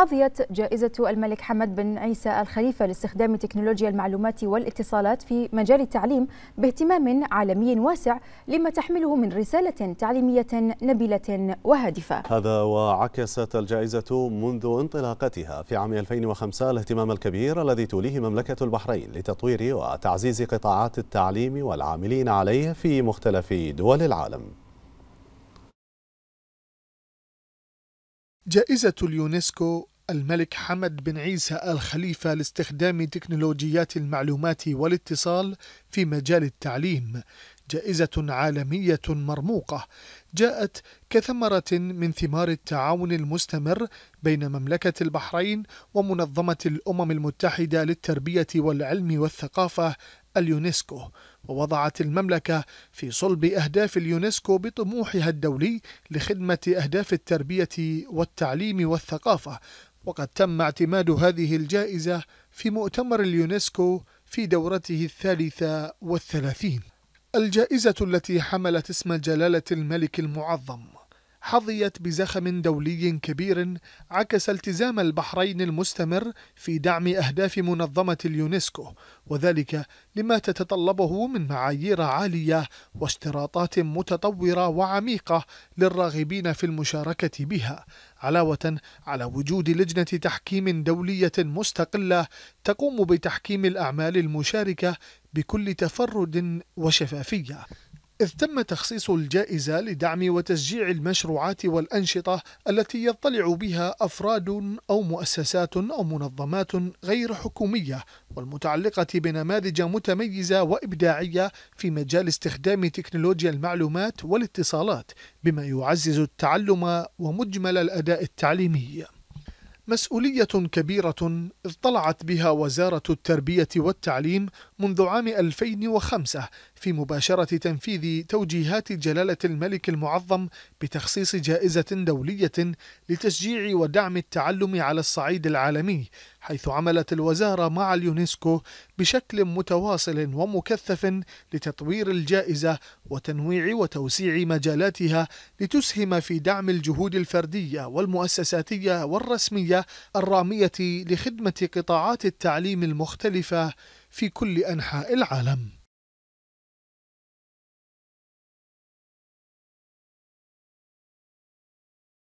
حظيت جائزة الملك حمد بن عيسى الخليفة لاستخدام تكنولوجيا المعلومات والاتصالات في مجال التعليم باهتمام عالمي واسع لما تحمله من رسالة تعليمية نبيلة وهادفة هذا وعكست الجائزة منذ انطلاقتها في عام 2005 الاهتمام الكبير الذي توليه مملكة البحرين لتطوير وتعزيز قطاعات التعليم والعاملين عليه في مختلف دول العالم جائزة اليونسكو الملك حمد بن عيسى الخليفة لاستخدام تكنولوجيات المعلومات والاتصال في مجال التعليم جائزة عالمية مرموقة جاءت كثمرة من ثمار التعاون المستمر بين مملكة البحرين ومنظمة الأمم المتحدة للتربية والعلم والثقافة اليونسكو ووضعت المملكة في صلب أهداف اليونسكو بطموحها الدولي لخدمة أهداف التربية والتعليم والثقافة وقد تم اعتماد هذه الجائزة في مؤتمر اليونسكو في دورته الثالثة والثلاثين الجائزة التي حملت اسم جلالة الملك المعظم حظيت بزخم دولي كبير عكس التزام البحرين المستمر في دعم أهداف منظمة اليونسكو وذلك لما تتطلبه من معايير عالية واشتراطات متطورة وعميقة للراغبين في المشاركة بها علاوة على وجود لجنة تحكيم دولية مستقلة تقوم بتحكيم الأعمال المشاركة بكل تفرد وشفافية إذ تم تخصيص الجائزة لدعم وتشجيع المشروعات والأنشطة التي يضطلع بها أفراد أو مؤسسات أو منظمات غير حكومية والمتعلقة بنماذج متميزة وإبداعية في مجال استخدام تكنولوجيا المعلومات والاتصالات بما يعزز التعلم ومجمل الأداء التعليمي مسؤولية كبيرة اطلعت بها وزارة التربية والتعليم منذ عام 2005 في مباشرة تنفيذ توجيهات جلالة الملك المعظم بتخصيص جائزة دولية لتشجيع ودعم التعلم على الصعيد العالمي حيث عملت الوزارة مع اليونسكو بشكل متواصل ومكثف لتطوير الجائزة وتنويع وتوسيع مجالاتها لتسهم في دعم الجهود الفردية والمؤسساتية والرسمية الرامية لخدمة قطاعات التعليم المختلفة في كل أنحاء العالم